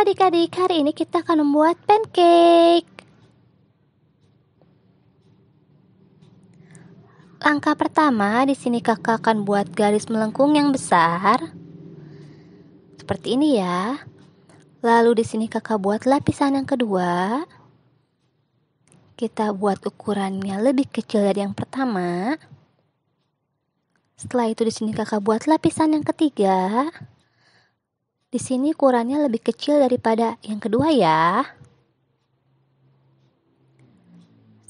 adik-adik, hari ini kita akan membuat pancake. Langkah pertama, di sini kakak akan buat garis melengkung yang besar. Seperti ini ya. Lalu di sini kakak buat lapisan yang kedua. Kita buat ukurannya lebih kecil dari yang pertama. Setelah itu di sini kakak buat lapisan yang ketiga. Di sini ukurannya lebih kecil daripada yang kedua ya.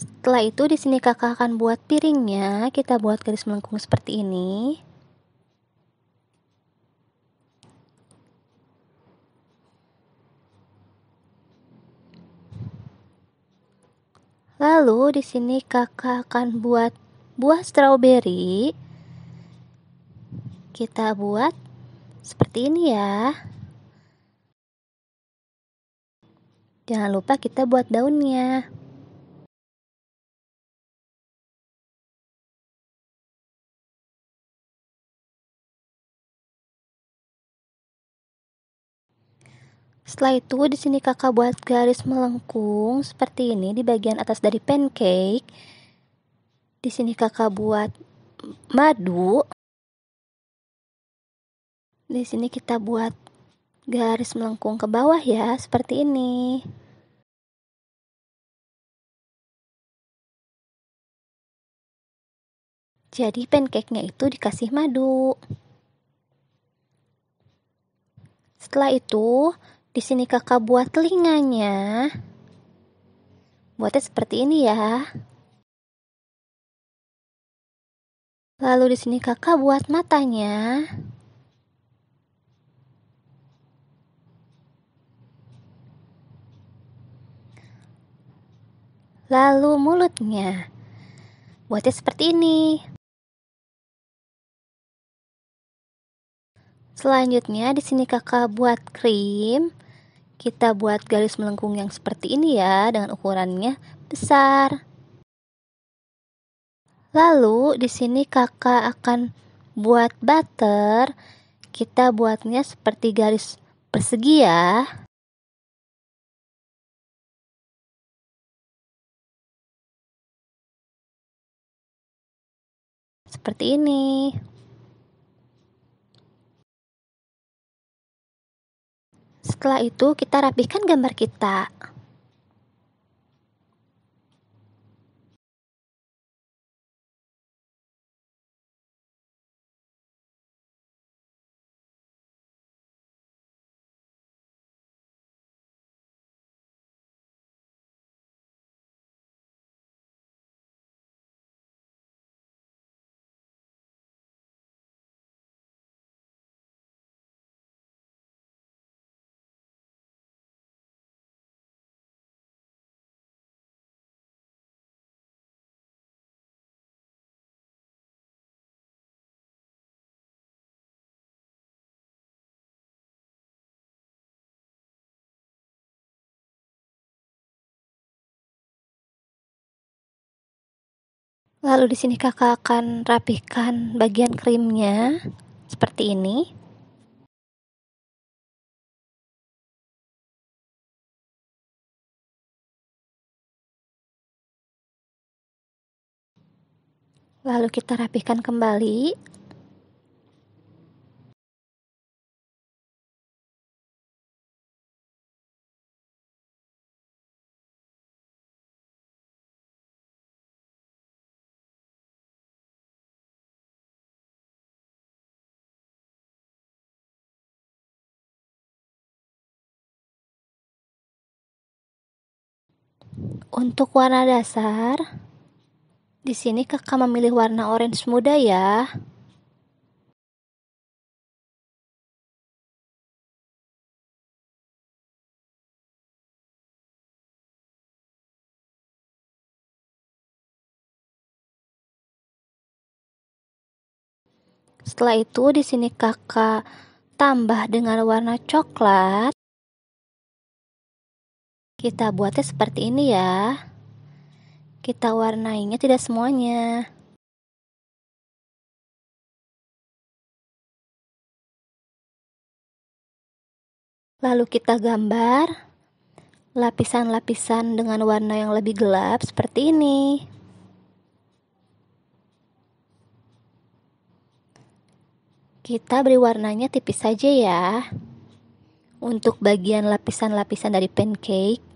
Setelah itu di sini kakak akan buat piringnya. Kita buat garis melengkung seperti ini. Lalu di sini kakak akan buat buah strawberry. Kita buat seperti ini ya. Jangan lupa kita buat daunnya. Setelah itu di sini kakak buat garis melengkung seperti ini di bagian atas dari pancake. Di sini kakak buat madu. Di sini kita buat garis melengkung ke bawah ya seperti ini. Jadi pancake-nya itu dikasih madu. Setelah itu, di sini kakak buat telinganya. Buatnya seperti ini ya. Lalu di sini kakak buat matanya. Lalu mulutnya. Buatnya seperti ini. Selanjutnya di sini kakak buat krim. Kita buat garis melengkung yang seperti ini ya dengan ukurannya besar. Lalu di sini kakak akan buat butter. Kita buatnya seperti garis persegi ya. Seperti ini. Setelah itu kita rapihkan gambar kita. Lalu di sini kakak akan rapihkan bagian krimnya seperti ini. Lalu kita rapihkan kembali Untuk warna dasar, di sini kakak memilih warna orange muda ya. Setelah itu di sini kakak tambah dengan warna coklat. Kita buatnya seperti ini ya. Kita warnainya tidak semuanya. Lalu kita gambar lapisan-lapisan dengan warna yang lebih gelap seperti ini. Kita beri warnanya tipis saja ya. Untuk bagian lapisan-lapisan dari pancake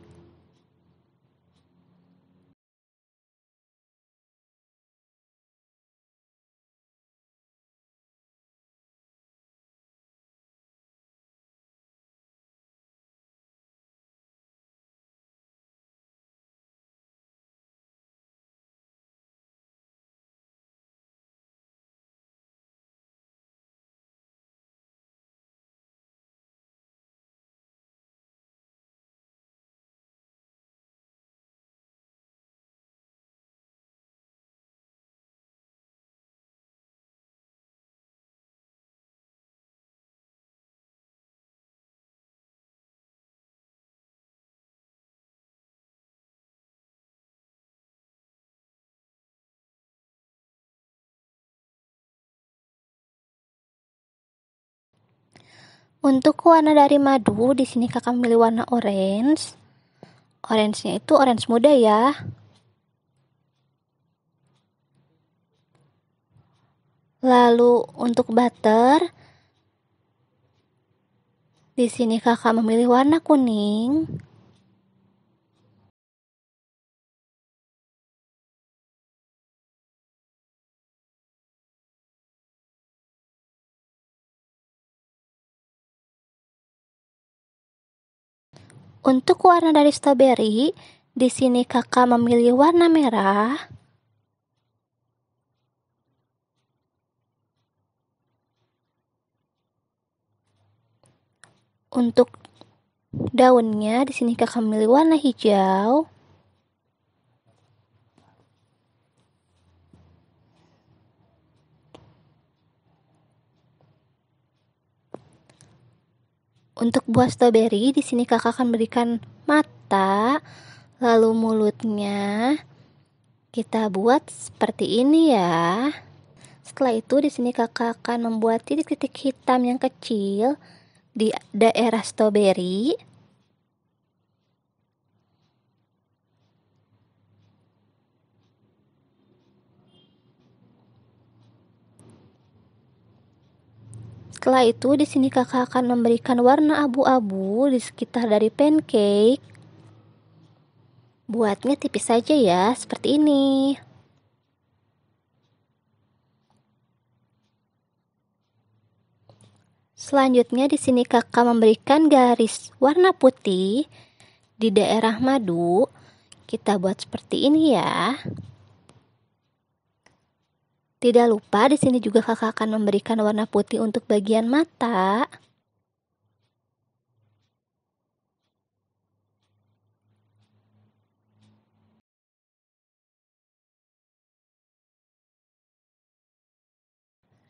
Untuk warna dari madu, di sini kakak memilih warna orange. Orange-nya itu orange muda ya. Lalu untuk butter, di sini kakak memilih warna kuning. Untuk warna dari strawberry, di sini kakak memilih warna merah. Untuk daunnya, di sini kakak memilih warna hijau. Untuk buah stroberi, di sini kakak akan berikan mata, lalu mulutnya kita buat seperti ini ya. Setelah itu di sini kakak akan membuat titik-titik hitam yang kecil di daerah stroberi. Setelah itu, di sini kakak akan memberikan warna abu-abu di sekitar dari pancake. Buatnya tipis saja ya, seperti ini. Selanjutnya di sini kakak memberikan garis warna putih di daerah madu. Kita buat seperti ini ya. Tidak lupa di sini juga kakak akan memberikan warna putih untuk bagian mata.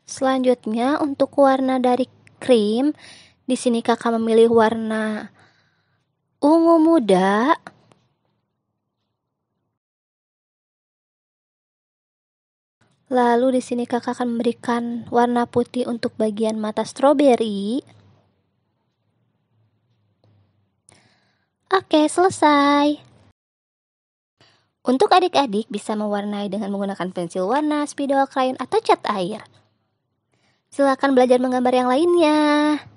Selanjutnya untuk warna dari krim, di sini kakak memilih warna ungu muda. Lalu di sini kakak akan memberikan warna putih untuk bagian mata stroberi. Oke, selesai. Untuk adik-adik bisa mewarnai dengan menggunakan pensil warna, spidol, krayon, atau cat air. Silakan belajar menggambar yang lainnya.